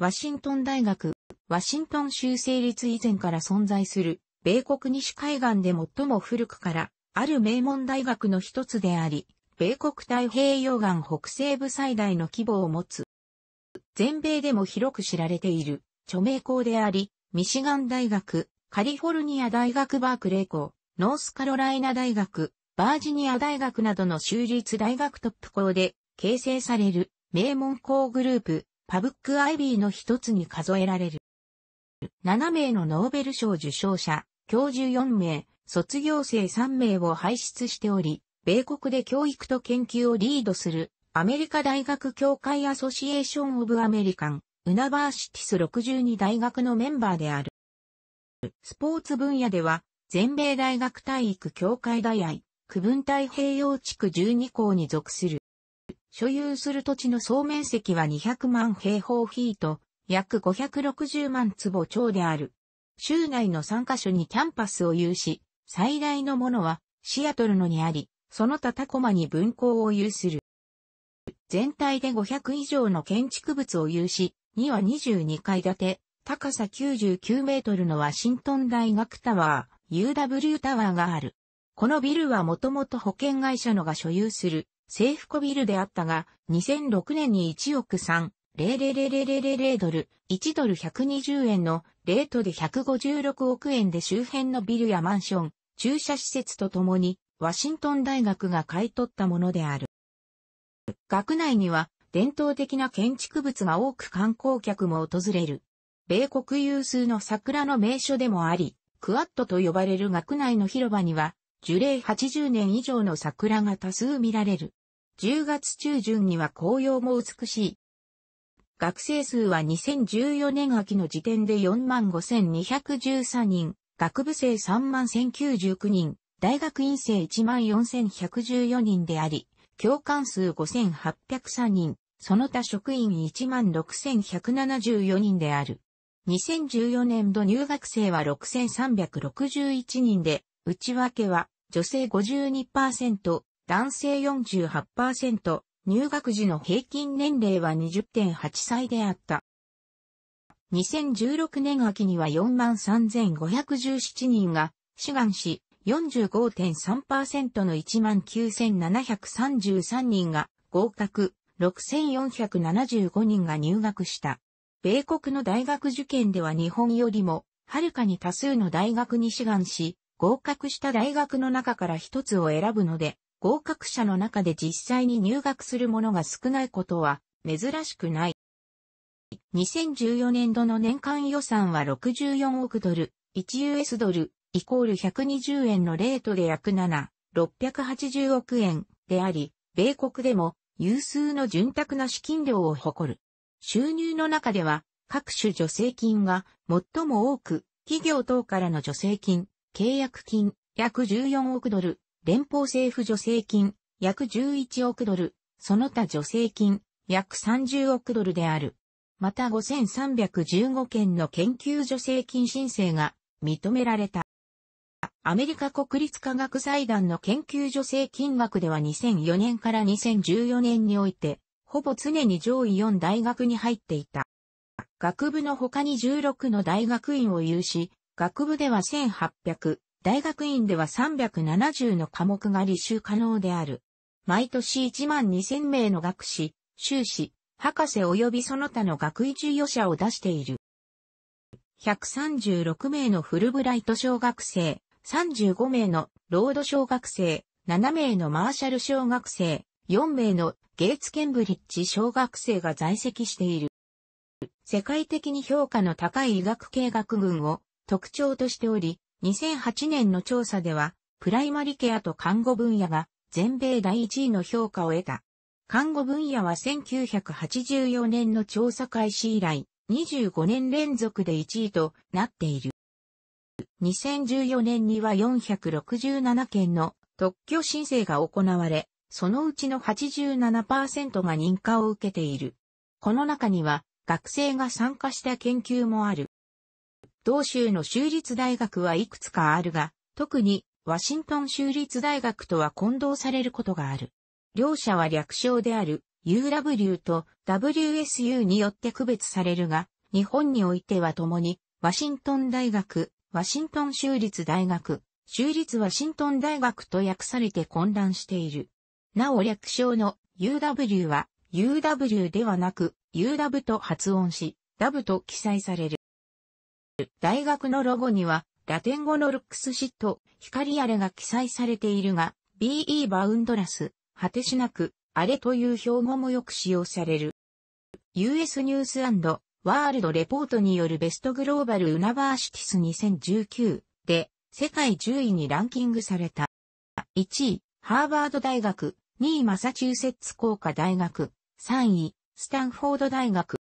ワシントン大学、ワシントン州成立以前から存在する、米国西海岸で最も古くから、ある名門大学の一つであり、米国太平洋岸北西部最大の規模を持つ。全米でも広く知られている著名校であり、ミシガン大学、カリフォルニア大学バークレー校、ノースカロライナ大学、バージニア大学などの州立大学トップ校で形成される名門校グループパブックアイビーの一つに数えられる。7名のノーベル賞受賞者、教授4名、卒業生3名を輩出しており、米国で教育と研究をリードする、アメリカ大学協会アソシエーション・オブ・アメリカン、ウナバーシティス62大学のメンバーである。スポーツ分野では、全米大学体育協会大愛、区分太平洋地区12校に属する。所有する土地の総面積は200万平方フィート、約560万坪超である。州内の3カ所にキャンパスを有し、最大のものはシアトルのにあり、その他タコマに分校を有する。全体で500以上の建築物を有し、2は22階建て、高さ99メートルのワシントン大学タワー、UW タワーがある。このビルはもともと保険会社のが所有する政府コビルであったが、2006年に1億3、00000ドル、1ドル120円のレートで156億円で周辺のビルやマンション、駐車施設とともに、ワシントン大学が買い取ったものである。学内には、伝統的な建築物が多く観光客も訪れる。米国有数の桜の名所でもあり、クワットと呼ばれる学内の広場には、樹齢80年以上の桜が多数見られる。10月中旬には紅葉も美しい。学生数は2014年秋の時点で45,213人、学部生31,099人、大学院生14,114人であり、教官数5,803人、その他職員16,174人である。2014年度入学生は6361人で、内訳は女性52%、男性48%、入学時の平均年齢は20.8歳であった。2016年秋には43,517人が志願し、45.3%の19,733人が合格、6,475人が入学した。米国の大学受験では日本よりも、はるかに多数の大学に志願し、合格した大学の中から一つを選ぶので、合格者の中で実際に入学する者が少ないことは珍しくない。2014年度の年間予算は64億ドル、1US ドル、イコール120円のレートで約7、680億円であり、米国でも有数の潤沢な資金量を誇る。収入の中では、各種助成金が最も多く、企業等からの助成金、契約金、約14億ドル、連邦政府助成金、約11億ドル、その他助成金、約30億ドルである。また5315件の研究助成金申請が認められた。アメリカ国立科学財団の研究助成金額では2004年から2014年において、ほぼ常に上位4大学に入っていた。学部の他に16の大学院を有し、学部では1800、大学院では370の科目が履修可能である。毎年1万2000名の学士、修士、博士及びその他の学位授与者を出している。136名のフルブライト小学生、35名のロード小学生、7名のマーシャル小学生、4名のゲイツ・ケンブリッジ小学生が在籍している。世界的に評価の高い医学系学群を特徴としており、2008年の調査では、プライマリケアと看護分野が全米第1位の評価を得た。看護分野は1984年の調査開始以来、25年連続で1位となっている。2014年には467件の特許申請が行われ、そのうちの87%が認可を受けている。この中には学生が参加した研究もある。同州の州立大学はいくつかあるが、特にワシントン州立大学とは混同されることがある。両者は略称である UW と WSU によって区別されるが、日本においては共に、ワシントン大学、ワシントン州立大学、州立ワシントン大学と訳されて混乱している。なお略称の UW は UW ではなく UW と発音し、W と記載される。大学のロゴには、ラテン語のルックスシット、光あれが記載されているが、BE バウンドラス、果てしなく、あれという標語もよく使用される。US ニュースワールドレポートによるベストグローバル・ウナバーシティス2019で世界10位にランキングされた。1位、ハーバード大学、2位、マサチューセッツ工科大学、3位、スタンフォード大学。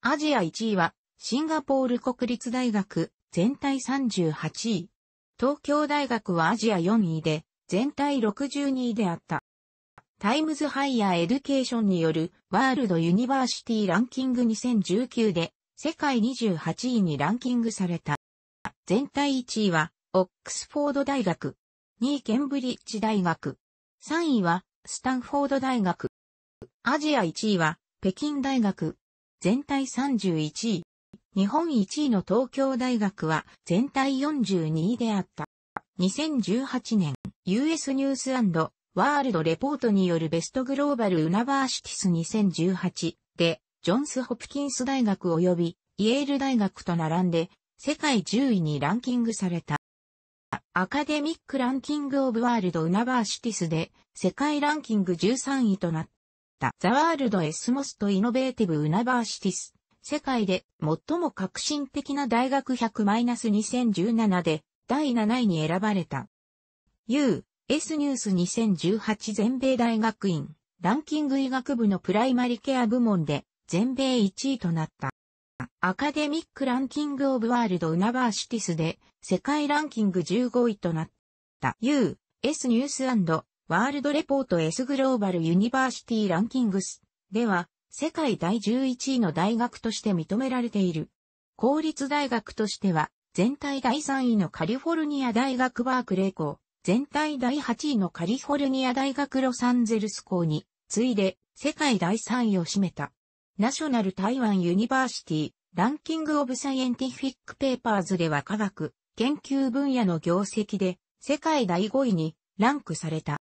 アジア1位はシンガポール国立大学、全体38位。東京大学はアジア4位で、全体62位であった。タイムズハイヤーエデュケーションによるワールドユニバーシティランキング2019で世界28位にランキングされた。全体1位はオックスフォード大学、2位ケンブリッジ大学、3位はスタンフォード大学、アジア1位は北京大学、全体31位。日本1位の東京大学は全体42位であった。2018年、US ニュースワールドレポートによるベストグローバルユナバーシティス2018で、ジョンス・ホプキンス大学及びイエール大学と並んで、世界10位にランキングされた。アカデミックランキングオブワールドウナバーシティスで世界ランキング13位となった。ザワールドエスモストイノベーティブウナバーシティス世界で最も革新的な大学100-2017で第7位に選ばれた。U、S ニュース2018全米大学院ランキング医学部のプライマリケア部門で全米1位となった。アカデミックランキングオブワールドウナバーシティスで世界ランキング15位となった。U、S ニュースワールドレポート S グローバルユニバーシティランキングスでは世界第11位の大学として認められている。公立大学としては、全体第3位のカリフォルニア大学バークレー校、全体第8位のカリフォルニア大学ロサンゼルス校に、次いで世界第3位を占めた。ナショナル台湾ユニバーシティ、ランキングオブサイエンティフィックペーパーズでは科学、研究分野の業績で、世界第5位にランクされた。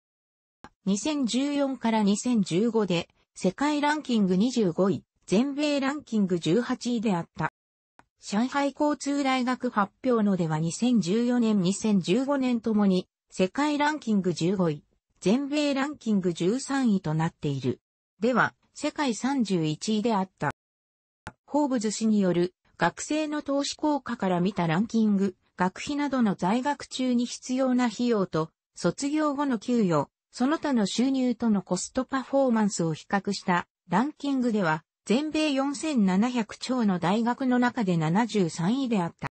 2014から2015で、世界ランキング25位、全米ランキング18位であった。上海交通大学発表のでは2014年2015年ともに世界ランキング15位、全米ランキング13位となっている。では、世界31位であった。ホーブズ氏による学生の投資効果から見たランキング、学費などの在学中に必要な費用と卒業後の給与、その他の収入とのコストパフォーマンスを比較したランキングでは、全米4700兆の大学の中で73位であった。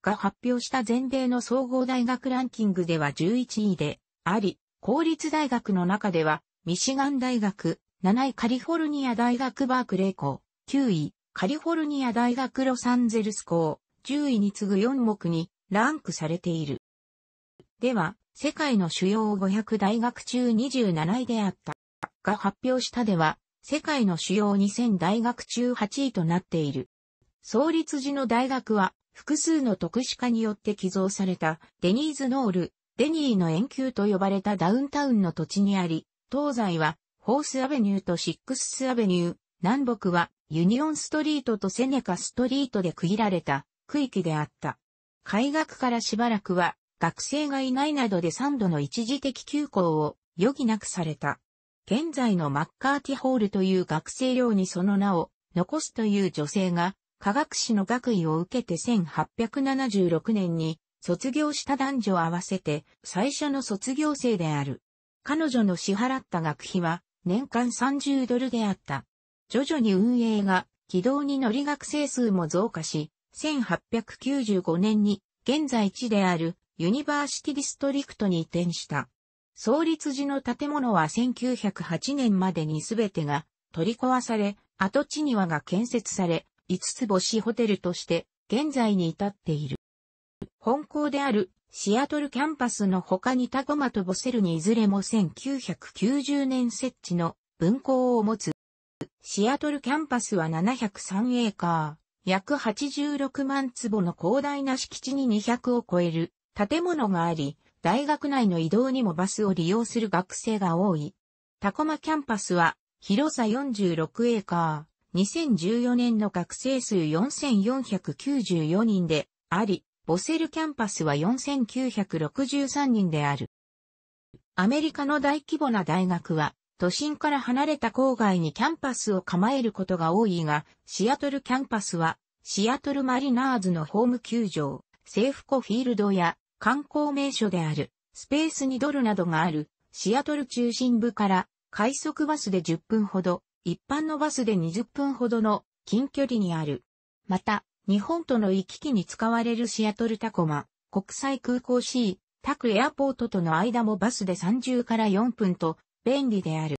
が発表した全米の総合大学ランキングでは11位であり、公立大学の中では、ミシガン大学、7位カリフォルニア大学バークレー校、9位カリフォルニア大学ロサンゼルス校、10位に次ぐ4目にランクされている。では、世界の主要500大学中27位であった。が発表したでは、世界の主要2000大学中8位となっている。創立時の大学は、複数の特殊化によって寄贈された、デニーズノール、デニーの遠球と呼ばれたダウンタウンの土地にあり、東西は、ホースアベニューとシックスアベニュー、南北は、ユニオンストリートとセネカストリートで区切られた、区域であった。開学からしばらくは、学生がいないなどで3度の一時的休校を余儀なくされた。現在のマッカーティホールという学生寮にその名を残すという女性が科学士の学位を受けて1876年に卒業した男女合わせて最初の卒業生である。彼女の支払った学費は年間30ドルであった。徐々に運営が軌道に乗り学生数も増加し、1895年に現在地であるユニバーシティディストリクトに移転した。創立時の建物は1908年までに全てが取り壊され、跡地庭が建設され、5つ星ホテルとして現在に至っている。本校であるシアトルキャンパスの他にタゴマとボセルにいずれも1990年設置の文校を持つ。シアトルキャンパスは703エーカー、約86万坪の広大な敷地に200を超える建物があり、大学内の移動にもバスを利用する学生が多い。タコマキャンパスは、広さ46エーカー、2014年の学生数4494人であり、ボセルキャンパスは4963人である。アメリカの大規模な大学は、都心から離れた郊外にキャンパスを構えることが多いが、シアトルキャンパスは、シアトルマリナーズのホーム球場、セーフコフィールドや観光名所である、スペースにドルなどがある、シアトル中心部から、快速バスで10分ほど、一般のバスで20分ほどの近距離にある。また、日本との行き来に使われるシアトルタコマ、国際空港 C、タクエアポートとの間もバスで30から4分と便利である。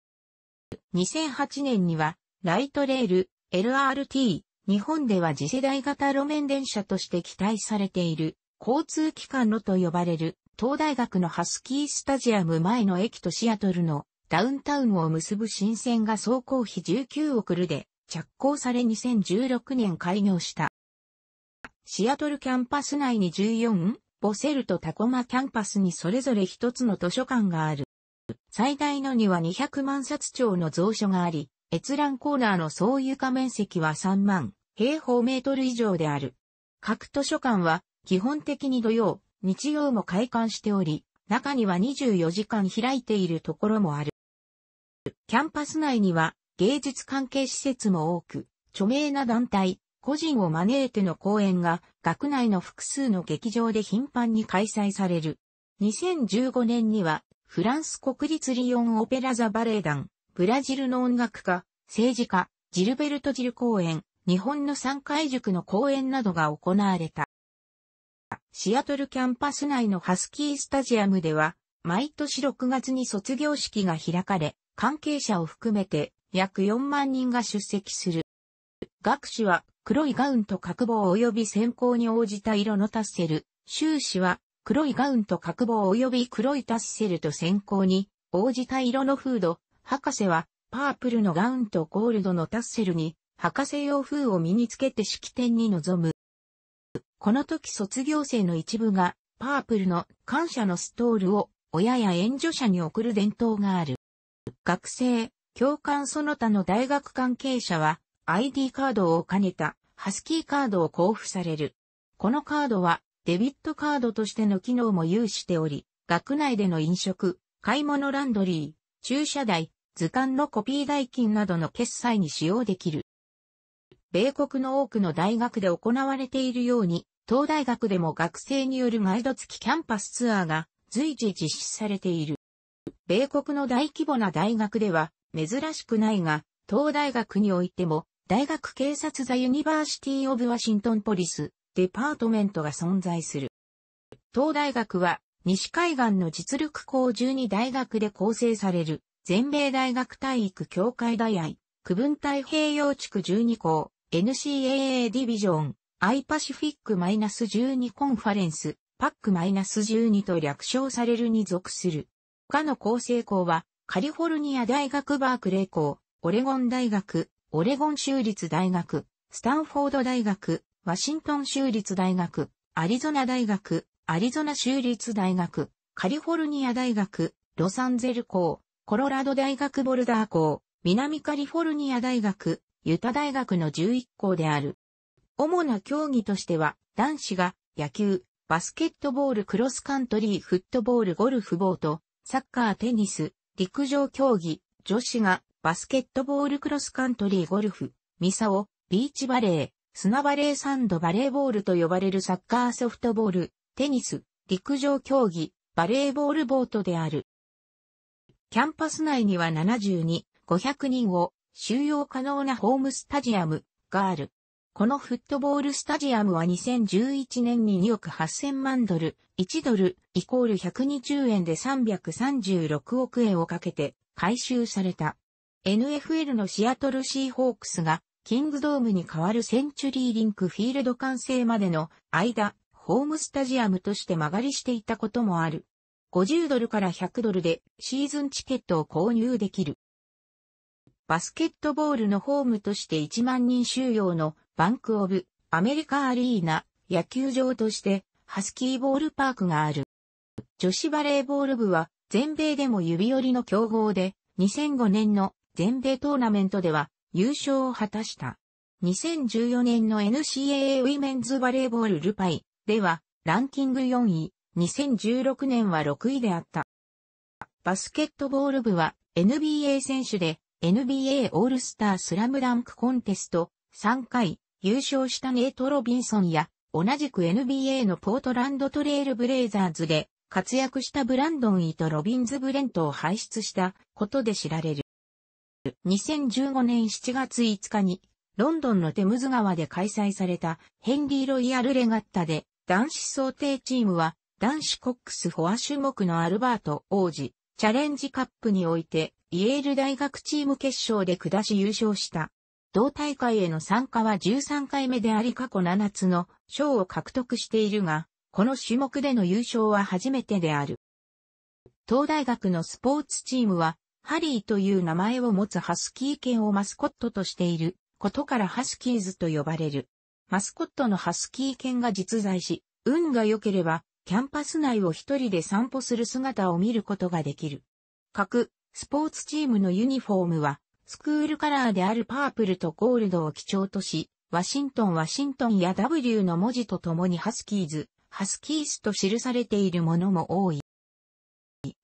2008年には、ライトレール、LRT、日本では次世代型路面電車として期待されている交通機関のと呼ばれる、東大学のハスキースタジアム前の駅とシアトルのダウンタウンを結ぶ新線が走行費19億ルで着工され2016年開業した。シアトルキャンパス内に14、ボセルとタコマキャンパスにそれぞれ一つの図書館がある。最大のには200万冊帳の蔵書があり、閲覧コーナーの総床面積は3万平方メートル以上である。各図書館は基本的に土曜、日曜も開館しており、中には24時間開いているところもある。キャンパス内には芸術関係施設も多く、著名な団体、個人を招いての講演が学内の複数の劇場で頻繁に開催される。2015年にはフランス国立リヨンオペラザ・バレエ団、ブラジルの音楽家、政治家、ジルベルト・ジル公演、日本の三海塾の公演などが行われた。シアトルキャンパス内のハスキースタジアムでは、毎年6月に卒業式が開かれ、関係者を含めて約4万人が出席する。学士は黒いガウンと角棒及び選考に応じた色のタッセル、修士は黒いガウンと角棒及び黒いタッセルと選考に応じた色のフード、博士はパープルのガウンとゴールドのタッセルに博士用風を身につけて式典に臨む。この時卒業生の一部が、パープルの感謝のストールを親や援助者に送る伝統がある。学生、教官その他の大学関係者は ID カードを兼ねたハスキーカードを交付される。このカードはデビットカードとしての機能も有しており、学内での飲食、買い物ランドリー、駐車代、図鑑のコピー代金などの決済に使用できる。米国の多くの大学で行われているように、東大学でも学生によるガイド付きキャンパスツアーが随時実施されている。米国の大規模な大学では珍しくないが、東大学においても大学警察ザユニバーシティオブワシントンポリスデパートメントが存在する。東大学は西海岸の実力校12大学で構成される全米大学体育協会大愛区分太平洋地区12校 NCAA ディビジョンアイパシフィック -12 コンファレンス、パック -12 と略称されるに属する。他の構成校は、カリフォルニア大学バークレー校、オレゴン大学、オレゴン州立大学、スタンフォード大学、ワシントン州立大学、アリゾナ大学、アリゾナ州立大学、カリフォルニア大学、ロサンゼル校、コロラド大学ボルダー校、南カリフォルニア大学、ユタ大学の11校である。主な競技としては、男子が野球、バスケットボール、クロスカントリー、フットボール、ゴルフ、ボート、サッカー、テニス、陸上競技、女子がバスケットボール、クロスカントリー、ゴルフ、ミサオ、ビーチバレー、砂バレーサンドバレーボールと呼ばれるサッカーソフトボール、テニス、陸上競技、バレーボールボートである。キャンパス内には72、500人を収容可能なホームスタジアムがある。このフットボールスタジアムは2011年に2億8000万ドル、1ドル、イコール120円で336億円をかけて回収された。NFL のシアトルシーホークスがキングドームに代わるセンチュリーリンクフィールド完成までの間、ホームスタジアムとして曲がりしていたこともある。50ドルから100ドルでシーズンチケットを購入できる。バスケットボールのホームとして1万人収容のバンクオブアメリカアリーナ野球場としてハスキーボールパークがある。女子バレーボール部は全米でも指折りの強豪で2005年の全米トーナメントでは優勝を果たした。2014年の NCAA ウィメンズバレーボールルパイではランキング4位、2016年は6位であった。バスケットボール部は NBA 選手で NBA オールスタースラムダンクコンテスト3回優勝したネイト・ロビンソンや、同じく NBA のポートランドトレイルブレイザーズで活躍したブランドン・イとロビンズ・ブレントを輩出したことで知られる。2015年7月5日に、ロンドンのテムズ川で開催されたヘンリー・ロイヤル・レガッタで、男子想定チームは、男子コックス・フォア種目のアルバート王子、チャレンジカップにおいて、イエール大学チーム決勝で下し優勝した。同大会への参加は13回目であり過去7つの賞を獲得しているが、この種目での優勝は初めてである。東大学のスポーツチームは、ハリーという名前を持つハスキー犬をマスコットとしていることからハスキーズと呼ばれる。マスコットのハスキー犬が実在し、運が良ければ、キャンパス内を一人で散歩する姿を見ることができる。各、スポーツチームのユニフォームは、スクールカラーであるパープルとゴールドを基調とし、ワシントン、ワシントンや W の文字とともにハスキーズ、ハスキースと記されているものも多い。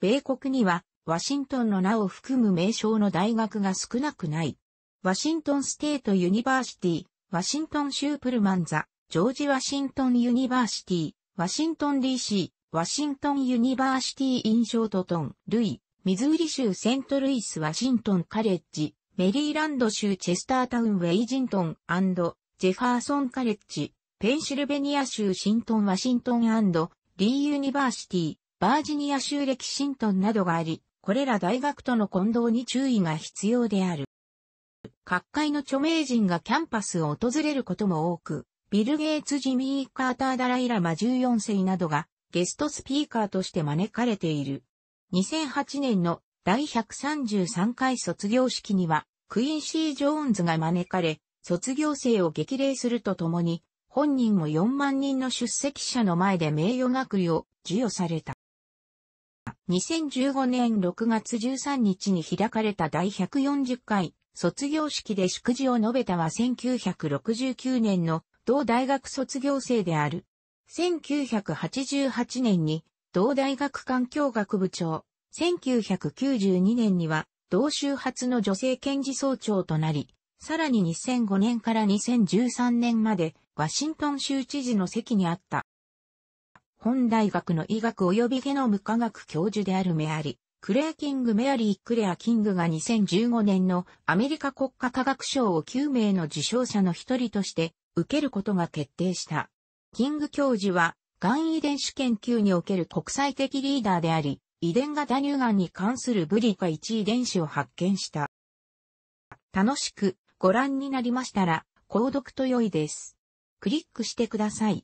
米国には、ワシントンの名を含む名称の大学が少なくない。ワシントンステートユニバーシティ、ワシントンシュープルマンザ、ジョージ・ワシントンユニバーシティ、ワシントン DC、ワシントンユニバーシティ・インショートトン、ルイ、ミズーリ州セントルイス・ワシントン・カレッジ、メリーランド州チェスタータウン・ウェイジントンジェファーソン・カレッジ、ペンシルベニア州シントン・ワシントンリー・ユニバーシティ、バージニア州歴シントンなどがあり、これら大学との混同に注意が必要である。各界の著名人がキャンパスを訪れることも多く、ビル・ゲイツ・ジミー・カーター・ダライラマ14世などがゲストスピーカーとして招かれている。2008年の第133回卒業式には、クインシー・ジョーンズが招かれ、卒業生を激励するとともに、本人も4万人の出席者の前で名誉学位を授与された。2015年6月13日に開かれた第140回卒業式で祝辞を述べたは1969年の同大学卒業生である。1988年に同大学環境学部長、1992年には、同州初の女性検事総長となり、さらに2005年から2013年まで、ワシントン州知事の席にあった。本大学の医学及びゲノム科学教授であるメアリ、クレア・キング・メアリー・クレア・キングが2015年のアメリカ国家科学賞を9名の受賞者の一人として受けることが決定した。キング教授はが易遺伝子研究における国際的リーダーであり、遺伝型乳がんに関するブリカ1遺伝子を発見した。楽しくご覧になりましたら、購読と良いです。クリックしてください。